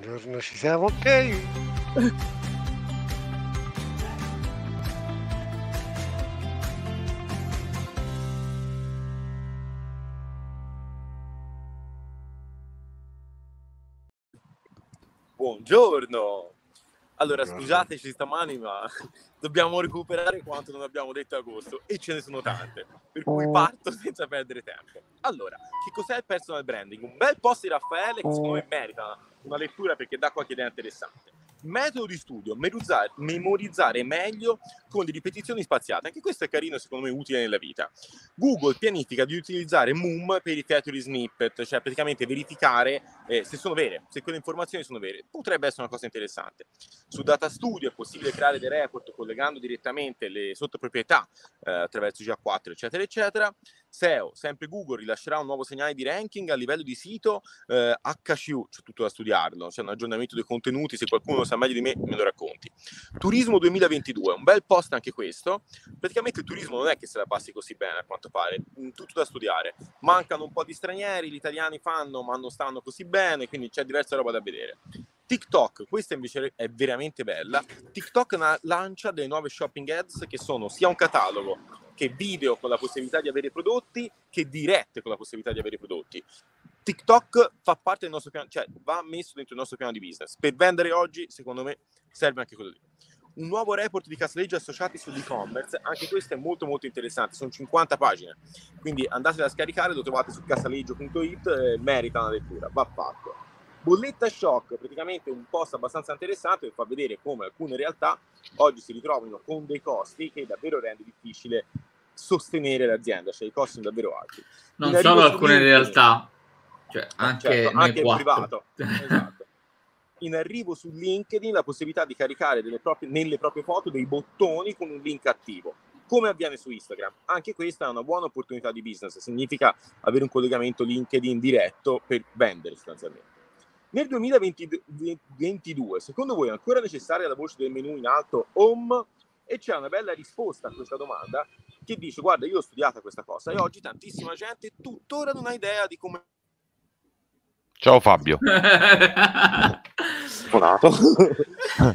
Buongiorno, ci siamo, ok? Buongiorno. Allora, scusateci stamani, ma dobbiamo recuperare quanto non abbiamo detto a agosto e ce ne sono tante, per cui eh. parto senza perdere tempo. Allora, che cos'è il personal branding? Un bel post di Raffaele che eh. secondo me merita una lettura perché dà qualche idea interessante. Metodo di studio, memorizzare, meglio con le ripetizioni spaziate. Anche questo è carino, secondo me, utile nella vita. Google pianifica di utilizzare MUM per i theory snippet, cioè praticamente verificare eh, se sono vere, se quelle informazioni sono vere. Potrebbe essere una cosa interessante. Su Data Studio è possibile creare dei report collegando direttamente le sottoproprietà eh, attraverso GA4, eccetera, eccetera. SEO, sempre Google, rilascerà un nuovo segnale di ranking a livello di sito eh, HCU, c'è tutto da studiarlo, c'è un aggiornamento dei contenuti, se qualcuno lo sa meglio di me me lo racconti. Turismo 2022, un bel post anche questo, praticamente il turismo non è che se la passi così bene a quanto pare, mm, tutto da studiare, mancano un po' di stranieri, gli italiani fanno ma non stanno così bene, quindi c'è diversa roba da vedere. TikTok, questa invece è veramente bella. TikTok lancia delle nuove shopping ads che sono sia un catalogo che video con la possibilità di avere prodotti, che dirette con la possibilità di avere prodotti. TikTok fa parte del nostro piano, cioè va messo dentro il nostro piano di business. Per vendere oggi, secondo me, serve anche quello lì. Un nuovo report di Casaleggio associati sull'e-commerce, anche questo è molto molto interessante, sono 50 pagine, quindi andatela a scaricare, lo trovate su casaleggio.it, eh, merita una lettura, va fatto. Bolletta Shock, praticamente un post abbastanza interessante che fa vedere come alcune realtà oggi si ritrovano con dei costi che davvero rende difficile sostenere l'azienda, cioè i costi sono davvero alti. Non solo alcune clienti, realtà, cioè eh, anche, certo, anche privato. esatto. In arrivo su LinkedIn la possibilità di caricare proprie, nelle proprie foto dei bottoni con un link attivo, come avviene su Instagram. Anche questa è una buona opportunità di business, significa avere un collegamento LinkedIn diretto per vendere sostanzialmente. Nel 2022, secondo voi è ancora necessaria la voce del menu in alto home e c'è una bella risposta a questa domanda che dice guarda io ho studiato questa cosa e oggi tantissima gente tuttora non ha idea di come... Ciao Fabio.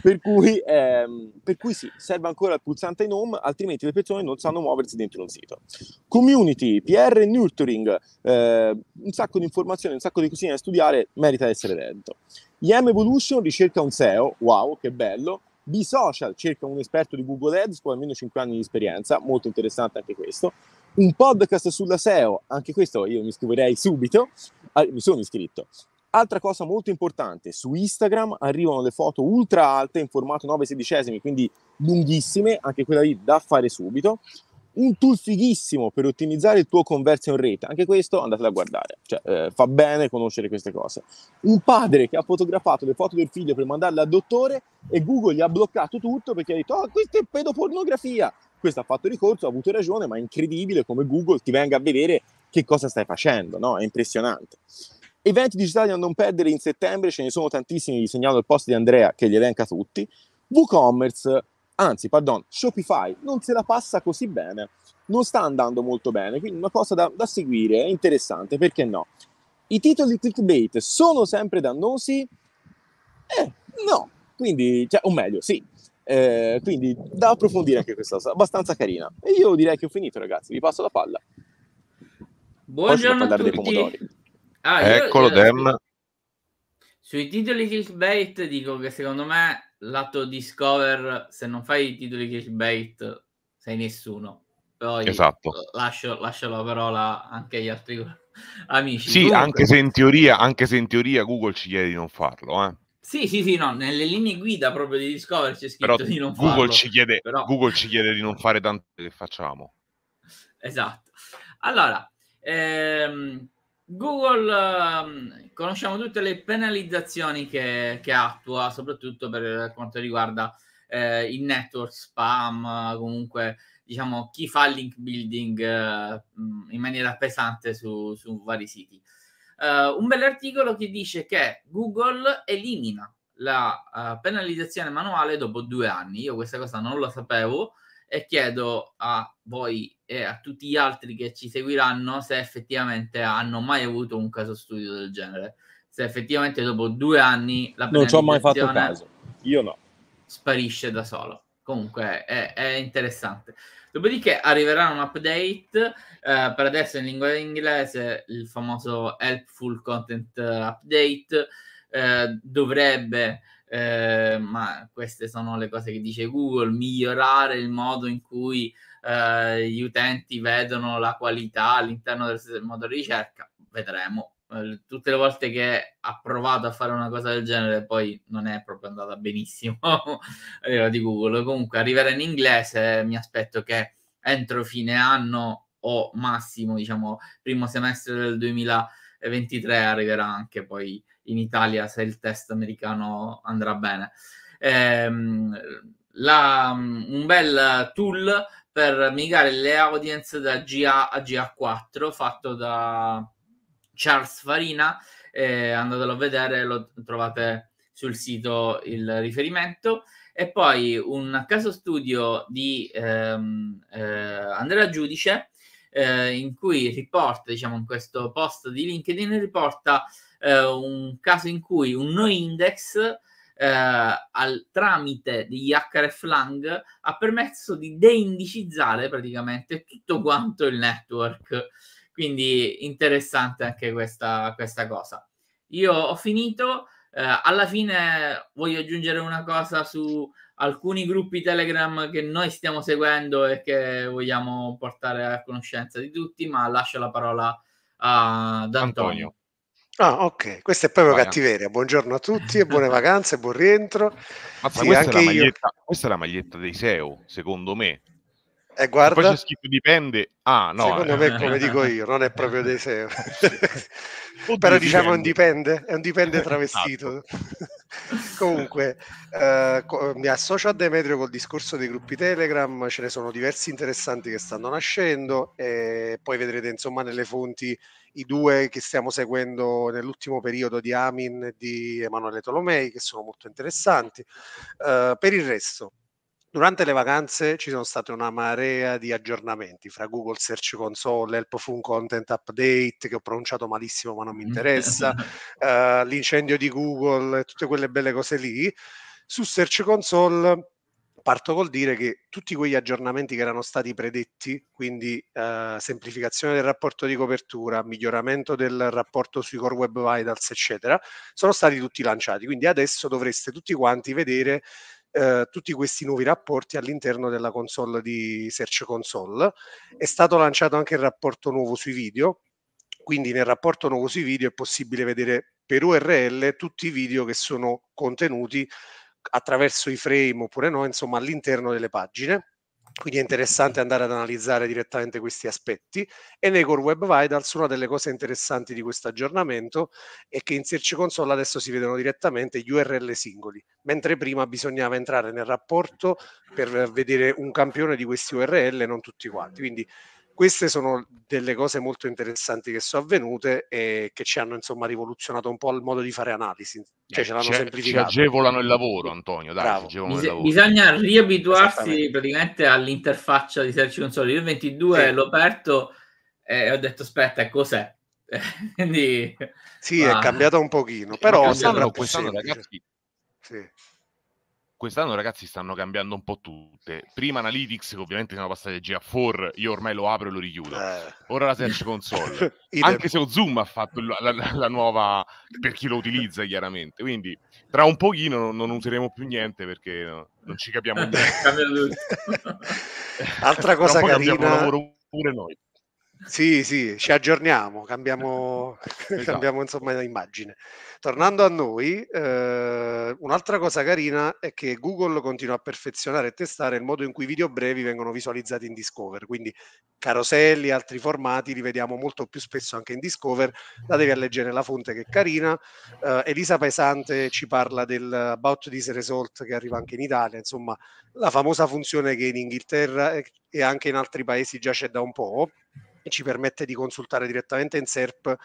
per, cui, ehm, per cui sì, serve ancora il pulsante in home, altrimenti le persone non sanno muoversi dentro un sito. Community, PR e nurturing, eh, un sacco di informazioni, un sacco di cosine da studiare, merita di essere letto IM Evolution ricerca un SEO, wow, che bello di social cerca un esperto di Google Ads con almeno 5 anni di esperienza, molto interessante anche questo. Un podcast sulla SEO, anche questo io mi iscriverei subito, ah, mi sono iscritto. Altra cosa molto importante, su Instagram arrivano le foto ultra alte in formato 9 sedicesimi, quindi lunghissime, anche quella lì da fare subito un tool fighissimo per ottimizzare il tuo conversion rate, anche questo andate a guardare, cioè, eh, fa bene conoscere queste cose. Un padre che ha fotografato le foto del figlio per mandarle al dottore e Google gli ha bloccato tutto perché ha detto, oh, questa è pedopornografia. Questo ha fatto ricorso, ha avuto ragione, ma è incredibile come Google ti venga a vedere che cosa stai facendo, no? È impressionante. Eventi digitali a non perdere in settembre, ce ne sono tantissimi, vi segnalo il post di Andrea che li elenca tutti. WooCommerce anzi, pardon, Shopify non se la passa così bene, non sta andando molto bene, quindi una cosa da, da seguire, è interessante, perché no? I titoli clickbait sono sempre dannosi? Eh, no, quindi, cioè, o meglio, sì. Eh, quindi da approfondire anche questa cosa, abbastanza carina. E io direi che ho finito, ragazzi, vi passo la palla. Buongiorno a tutti. Ah, Eccolo, io, Dem. Sui titoli clickbait dico che secondo me lato Discover, se non fai i titoli clickbait, sei nessuno. Però esatto. lascio, lascio la parola anche agli altri amici. Sì, Comunque... anche, se in teoria, anche se in teoria Google ci chiede di non farlo, eh. Sì, sì, sì, no, nelle linee guida proprio di Discover c'è scritto Però di non Google farlo. Ci chiede, Però... Google ci chiede di non fare tante che facciamo. Esatto. Allora, ehm, Google, ehm, conosciamo tutte le penalizzazioni che, che, attua, soprattutto per quanto riguarda eh, il network spam, comunque diciamo chi fa link building eh, in maniera pesante su, su vari siti. Eh, un bell'articolo che dice che Google elimina la eh, penalizzazione manuale dopo due anni. Io questa cosa non la sapevo, e chiedo a voi e a tutti gli altri che ci seguiranno se effettivamente hanno mai avuto un caso studio del genere. Se effettivamente dopo due anni la non ci ho mai fatto caso, io no, sparisce da solo. Comunque è, è interessante. Dopodiché arriverà un update, eh, per adesso in lingua inglese il famoso Helpful Content eh, Update eh, dovrebbe eh, ma queste sono le cose che dice Google, migliorare il modo in cui eh, gli utenti vedono la qualità all'interno del, del motore di ricerca, vedremo. Eh, tutte le volte che ha provato a fare una cosa del genere, poi non è proprio andata benissimo a livello eh, di Google. Comunque, arriverà in inglese. Mi aspetto che entro fine anno o massimo, diciamo, primo semestre del 2020 23 arriverà anche poi in Italia se il test americano andrà bene. Ehm, la, un bel tool per migrare le audience da GA a GA4 fatto da Charles Farina eh, andatelo a vedere lo trovate sul sito il riferimento e poi un caso studio di ehm, eh, Andrea Giudice eh, in cui riporta, diciamo, in questo post di LinkedIn, riporta eh, un caso in cui un no index eh, al, tramite degli hreflang ha permesso di deindicizzare praticamente tutto quanto il network. Quindi interessante anche questa, questa cosa. Io ho finito. Eh, alla fine voglio aggiungere una cosa su alcuni gruppi Telegram che noi stiamo seguendo e che vogliamo portare a conoscenza di tutti, ma lascio la parola ad Antonio. Ah, ok, questa è proprio Vai. cattiveria. Buongiorno a tutti e buone vacanze, buon rientro. Sì, questa, è io... questa, è la maglietta dei SEO, secondo me. Eh, e guarda, poi c'è scritto dipende. Ah, no. Secondo eh. me, come dico io, non è proprio dei SEO. Però diciamo è un dipende, è un dipende travestito. Esatto. Comunque, eh, co- eh, mi associo a Demetrio col discorso dei gruppi Telegram, ce ne sono diversi interessanti che stanno nascendo e poi vedrete insomma nelle fonti i due che stiamo seguendo nell'ultimo periodo di Amin e di Emanuele Tolomei che sono molto interessanti. Eh, per il resto, Durante le vacanze ci sono state una marea di aggiornamenti fra Google Search Console, Help Fun Content Update, che ho pronunciato malissimo ma non mi mm. interessa, uh, l'incendio di Google, tutte quelle belle cose lì. Su Search Console parto col dire che tutti quegli aggiornamenti che erano stati predetti, quindi uh, semplificazione del rapporto di copertura, miglioramento del rapporto sui core web vitals, eccetera, sono stati tutti lanciati. Quindi adesso dovreste tutti quanti vedere eh, tutti questi nuovi rapporti all'interno della console di Search Console. È stato lanciato anche il rapporto nuovo sui video, quindi nel rapporto nuovo sui video è possibile vedere per URL tutti i video che sono contenuti attraverso i frame oppure no, insomma all'interno delle pagine quindi è interessante andare ad analizzare direttamente questi aspetti. E nei Core Web Vitals una delle cose interessanti di questo aggiornamento è che in Search Console adesso si vedono direttamente gli URL singoli, mentre prima bisognava entrare nel rapporto per vedere un campione di questi URL, non tutti quanti. Quindi queste sono delle cose molto interessanti che sono avvenute e che ci hanno insomma rivoluzionato un po' il modo di fare analisi, cioè eh, ce l'hanno C'è, semplificato. Ci agevolano il lavoro, Antonio. Dai, Ci Bis- il lavoro. Bisogna riabituarsi praticamente all'interfaccia di Search Console. Io il 22 sì. l'ho aperto e ho detto aspetta, cos'è? Quindi, sì, ma... è cambiata un pochino, però quest'anno, quest'anno ragazzi, sì quest'anno ragazzi stanno cambiando un po' tutte. Prima Analytics, che ovviamente siamo passati a GA4, io ormai lo apro e lo richiudo. Eh. Ora la Search Console. Anche se lo Zoom ha fatto la, la, la, nuova, per chi lo utilizza chiaramente. Quindi tra un pochino non, non useremo più niente perché no, non ci capiamo niente. Altra cosa carina. Abbiamo lavoro pure noi. Sì, sì, ci aggiorniamo, cambiamo, esatto. cambiamo insomma l'immagine. Tornando a noi, eh, un'altra cosa carina è che Google continua a perfezionare e testare il modo in cui i video brevi vengono visualizzati in Discover, quindi caroselli, altri formati li vediamo molto più spesso anche in Discover, la devi leggere la fonte che è carina. Eh, Elisa Paesante ci parla del About This Result che arriva anche in Italia, insomma la famosa funzione che in Inghilterra e anche in altri paesi già c'è da un po' ci permette di consultare direttamente in SERP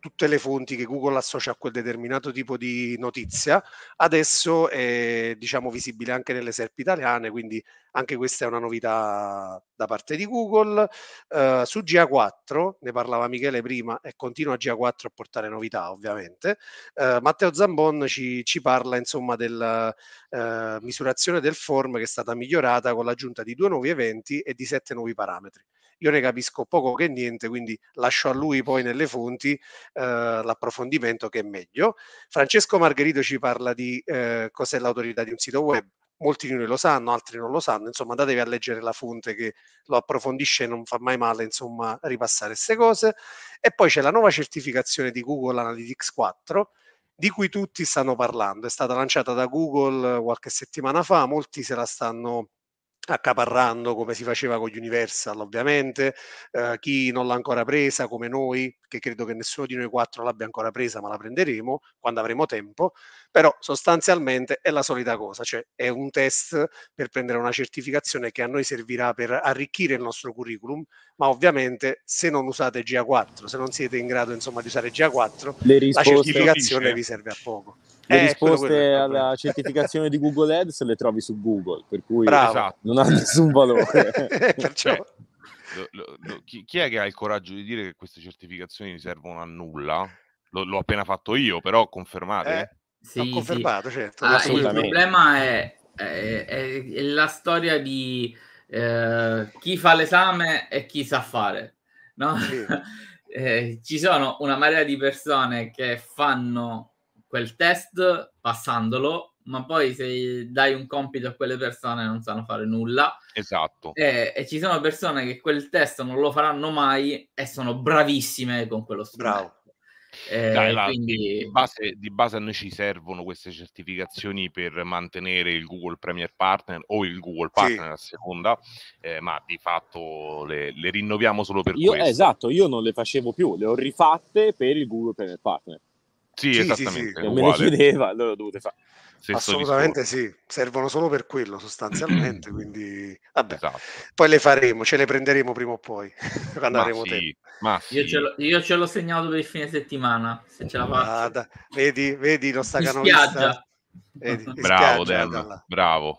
tutte le fonti che Google associa a quel determinato tipo di notizia. Adesso è diciamo, visibile anche nelle SERP italiane, quindi anche questa è una novità da parte di Google. Uh, su GA4, ne parlava Michele prima, e continua GA4 a portare novità ovviamente. Uh, Matteo Zambon ci, ci parla insomma della uh, eh, misurazione del form che è stata migliorata con l'aggiunta di due nuovi eventi e di sette nuovi parametri io ne capisco poco che niente, quindi lascio a lui poi nelle fonti eh, l'approfondimento che è meglio. Francesco Margherito ci parla di eh, cos'è l'autorità di un sito web, molti di noi lo sanno, altri non lo sanno, insomma andatevi a leggere la fonte che lo approfondisce e non fa mai male insomma ripassare queste cose. E poi c'è la nuova certificazione di Google Analytics 4 di cui tutti stanno parlando, è stata lanciata da Google eh, qualche settimana fa, molti se la stanno accaparrando come si faceva con Universal ovviamente, eh, chi non l'ha ancora presa come noi, che credo che nessuno di noi quattro l'abbia ancora presa, ma la prenderemo quando avremo tempo, però sostanzialmente è la solita cosa, cioè è un test per prendere una certificazione che a noi servirà per arricchire il nostro curriculum, ma ovviamente se non usate GA4, se non siete in grado insomma di usare GA4, la certificazione vi serve a poco le eh, risposte alla certificazione di Google Ads le trovi su Google, per cui Bravo. non ha nessun valore. Perciò... Cioè, lo, lo, chi, chi, è che ha il coraggio di dire che queste certificazioni servono a nulla? Lo, l'ho appena fatto io, però confermate. Eh, sì, confermato, sì. certo. Ah, il problema è, è, è, è la storia di eh, chi fa l'esame e chi sa fare. No? Sì. eh, ci sono una marea di persone che fanno quel test passandolo, ma poi se dai un compito a quelle persone non sanno fare nulla. Esatto. E, e ci sono persone che quel test non lo faranno mai e sono bravissime con quello strumento. Bravo. Eh, Dai, là, quindi... di, base, di, base, a noi ci servono queste certificazioni per mantenere il Google Premier Partner o il Google Partner sì. a seconda, eh, ma di fatto le, le, rinnoviamo solo per io, questo. Esatto, io non le facevo più, le ho rifatte per il Google Premier Partner. Sì, sì esattamente. Sì, sì. me chiedeva, allora ho dovuto fare. Assolutamente sì, servono solo per quello sostanzialmente, quindi vabbè. Esatto. Poi le faremo, ce le prenderemo prima o poi, quando ma avremo sì, tempo. Ma sì. io, ce l'ho, io ce l'ho segnato per il fine settimana, se ce la faccio. vedi, vedi lo stacanovista. bravo, Dem, bravo.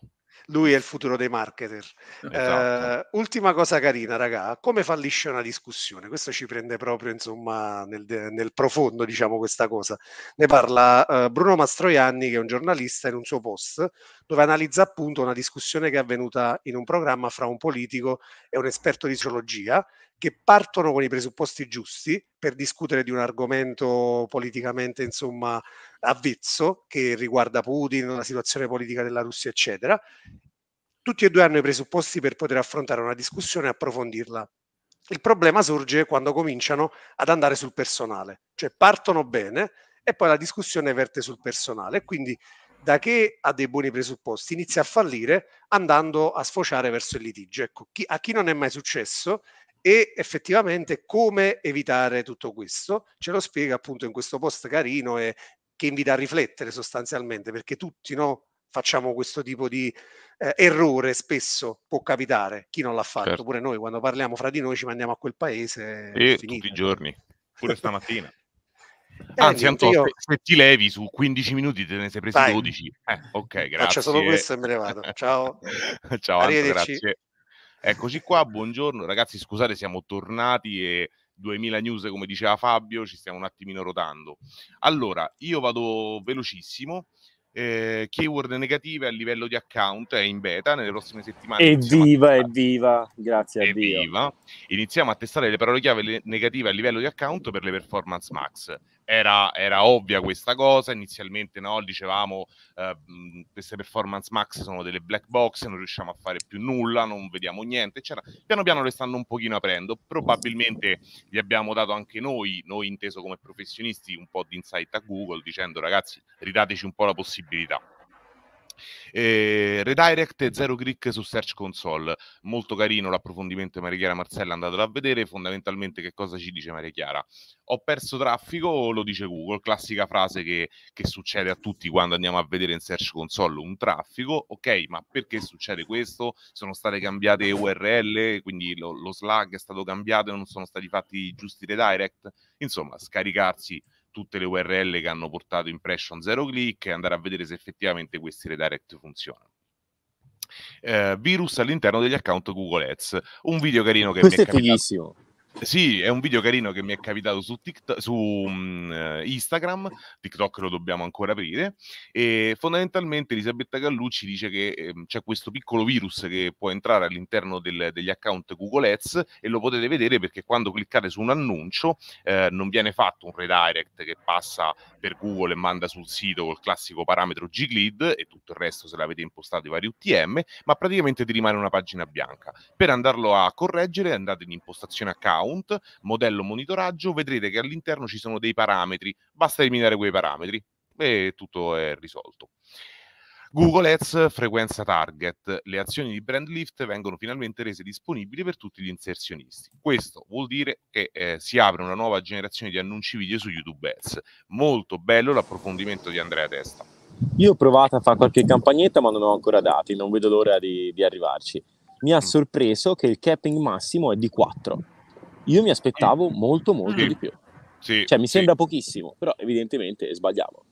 Lui è il futuro dei marketer. Esatto. Eh, ultima cosa carina, raga, come fallisce una discussione? Questo ci prende proprio, insomma, nel, nel profondo, diciamo, questa cosa. Ne parla eh, Bruno Mastroianni, che è un giornalista, in un suo post, dove analizza appunto una discussione che è avvenuta in un programma fra un politico e un esperto di sociologia, che partono con i presupposti giusti per discutere di un argomento politicamente insomma avvezzo che riguarda Putin, la situazione politica della Russia, eccetera. Tutti e due hanno i presupposti per poter affrontare una discussione e approfondirla. Il problema sorge quando cominciano ad andare sul personale, cioè partono bene e poi la discussione verte sul personale. Quindi da che ha dei buoni presupposti inizia a fallire andando a sfociare verso il litigio. Ecco, chi, a chi non è mai successo e effettivamente come evitare tutto questo ce lo spiega appunto in questo post carino e che invita a riflettere sostanzialmente perché tutti no, facciamo questo tipo di eh, errore spesso può capitare chi non l'ha fatto certo. pure noi quando parliamo fra di noi ci mandiamo a quel paese e tutti i giorni pure stamattina Eh, Anzi, Anto, io... se ti levi su 15 minuti te ne sei presi Vai. 12. Eh, ok, grazie. Faccio solo questo e me ne vado. Ciao. Ciao, Anto, grazie. Eccoci qua, buongiorno ragazzi, scusate siamo tornati e 2000 news come diceva Fabio, ci stiamo un attimino rotando. Allora, io vado velocissimo. Eh, keyword negative a livello di account è in beta nelle prossime settimane. Evviva, evviva, grazie evviva. a Dio. Iniziamo a testare le parole chiave negative a livello di account per le performance max era, era, ovvia questa cosa, inizialmente no, dicevamo eh, queste performance max sono delle black box, non riusciamo a fare più nulla, non vediamo niente, eccetera. Piano piano le stanno un pochino aprendo, probabilmente gli abbiamo dato anche noi, noi inteso come professionisti, un po' di insight a Google dicendo ragazzi ridateci un po' la possibilità. Eh, redirect e zero click su Search Console. Molto carino l'approfondimento di Maria Chiara Marcella, andatelo a vedere. Fondamentalmente che cosa ci dice Maria Chiara? Ho perso traffico, lo dice Google, classica frase che, che succede a tutti quando andiamo a vedere in Search Console un traffico. Ok, ma perché succede questo? Sono state cambiate URL, quindi lo, lo slug è stato cambiato e non sono stati fatti i giusti redirect. Insomma, scaricarsi tutte le URL che hanno portato impression zero click e andare a vedere se effettivamente questi redirect funzionano. Eh, virus all'interno degli account Google Ads. Un video carino che Questo mi è, è fighissimo. Capitato sì, è un video carino che mi è capitato su, TikTok, su mm, eh, Instagram, TikTok lo dobbiamo ancora aprire, e fondamentalmente Elisabetta Gallucci dice che ehm, c'è questo piccolo virus che può entrare all'interno del, degli account Google Ads e lo potete vedere perché quando cliccate su un annuncio eh, non viene fatto un redirect che passa per Google e manda sul sito col classico parametro Glid e tutto il resto se l'avete impostato i vari UTM, ma praticamente ti rimane una pagina bianca. Per andarlo a correggere andate in impostazione account, account, modello monitoraggio, vedrete che all'interno ci sono dei parametri, basta eliminare quei parametri e tutto è risolto. Google Ads frequenza target. Le azioni di brand lift vengono finalmente rese disponibili per tutti gli inserzionisti. Questo vuol dire che eh, si apre una nuova generazione di annunci video su YouTube Ads. Molto bello l'approfondimento di Andrea Testa. Io ho provato a fare qualche campagnetta, ma non ho ancora dati, non vedo l'ora di, di arrivarci. Mi ha mm. sorpreso che il capping massimo è di 4 io mi aspettavo mm. molto, molto sì. Mm. di più. Sì, cioè, mi sembra pochissimo, però evidentemente sbagliavo.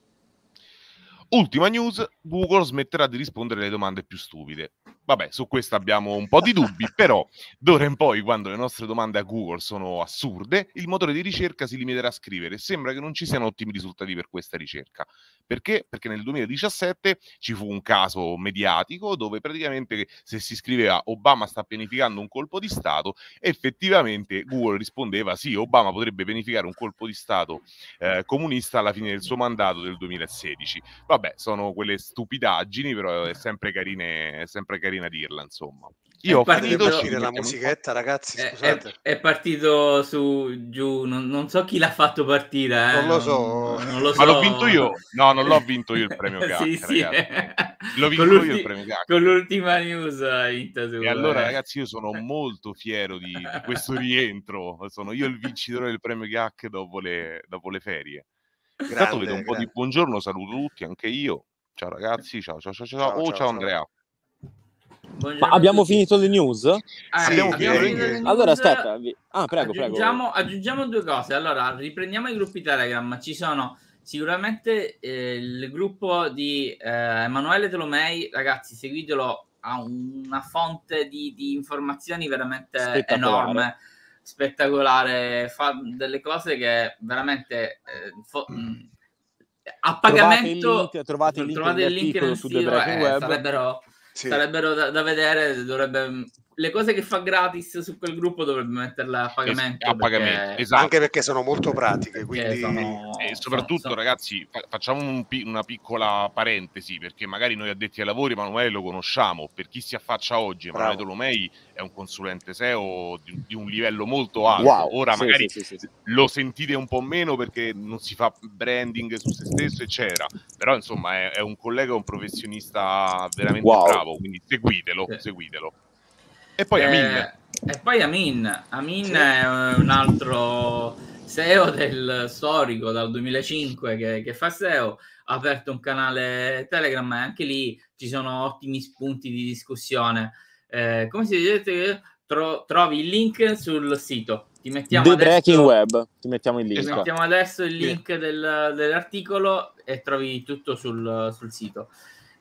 Ultima news, Google smetterà di rispondere alle domande più stupide. Vabbè, su questo abbiamo un po' di dubbi, però d'ora in poi, quando le nostre domande a Google sono assurde, il motore di ricerca si limiterà a scrivere. Sembra che non ci siano ottimi risultati per questa ricerca. Perché? Perché nel 2017 ci fu un caso mediatico dove praticamente se si scriveva Obama sta pianificando un colpo di Stato, effettivamente Google rispondeva sì, Obama potrebbe pianificare un colpo di Stato eh, comunista alla fine del suo mandato del 2016. Vabbè, sono quelle stupidaggini, però è sempre carine, è sempre carine carina dirla, insomma. Io è ho partito però, uscire la musichetta, ragazzi. È, È, è, partito su giù, non, non so chi l'ha fatto partire. Eh. Non, lo so. non, non lo so. Ma l'ho vinto io. No, non l'ho vinto io il premio Gacca, sì, sì. L'ho vinto io il premio Gacca. Con l'ultima news vinta eh, E allora, eh. ragazzi, io sono molto fiero di, di, questo rientro. Sono io il vincitore del premio Gacca dopo le, dopo le ferie. Grande, Intanto vedo un grande. po' di buongiorno, saluto tutti, anche io. Ciao ragazzi, ciao ciao ciao ciao. ciao, oh, ciao, ciao Andrea. Ciao. Buongiorno ah, abbiamo finito le news? Eh, sì, abbiamo finito le news. Allora aspetta, ah, prego, aggiungiamo, prego. aggiungiamo due cose. Allora, riprendiamo i gruppi Telegram. Ci sono sicuramente eh, il gruppo di eh, Emanuele Tolomei, ragazzi, seguitelo, ha una fonte di, di informazioni veramente spettacolare. enorme, spettacolare, fa delle cose che veramente... Eh, fo- mm. Mm, a pagamento trovate il link, trovate il link, trovate il link nel, nel, sito, eh, sarebbero sì. Sarebbero da, da vedere, dovrebbe le cose che fa gratis su quel gruppo dovrebbe metterle a pagamento. A pagamento Esatto. Anche perché sono molto pratiche. Quindi... Sono... E eh, soprattutto, sono... ragazzi, facciamo un pi- una piccola parentesi, perché magari noi addetti ai lavori Emanuele lo conosciamo. Per chi si affaccia oggi, Emanuele Tolomei è un consulente SEO di, di un livello molto alto. Wow. Ora sì, magari sì, sì, lo sentite un po' meno perché non si fa branding su se stesso, eccetera. Però, insomma, è, è un collega, un professionista veramente wow. bravo. Quindi seguitelo, seguitelo. E poi eh, Amin. E poi Amin. Amin sì. è un altro SEO del storico dal 2005 che, che fa SEO. Ha aperto un canale Telegram e anche lì ci sono ottimi spunti di discussione. Eh, come si dice, tro- trovi il link sul sito. Ti mettiamo The adesso, Breaking Web, ti mettiamo il link. Ti mettiamo adesso il link sì. del, dell'articolo e trovi tutto sul, sul sito.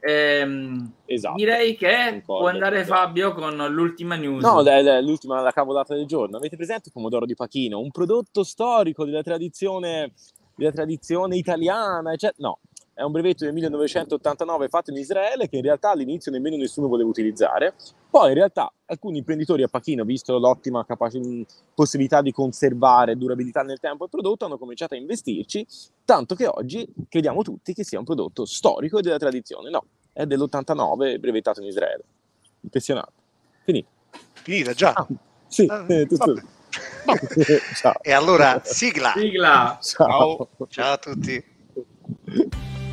Ehm, esatto, direi che può andare Fabio con l'ultima news. No, l'ultima, la cavolata del giorno. Avete presente il pomodoro di Pachino? Un prodotto storico della tradizione, della tradizione italiana, eccetera. No, è un brevetto del 1989 fatto in Israele che in realtà all'inizio nemmeno nessuno voleva utilizzare, poi in realtà alcuni imprenditori a Pachino, visto l'ottima capac- possibilità di conservare durabilità nel tempo il prodotto, hanno cominciato a investirci, tanto che oggi crediamo tutti che sia un prodotto storico e della tradizione, no, è dell'89 brevettato in Israele. Impressionante. Finito. Finita già. Ah, sì, uh, tutto. Ciao. E allora sigla. sigla. Ciao. Ciao a tutti.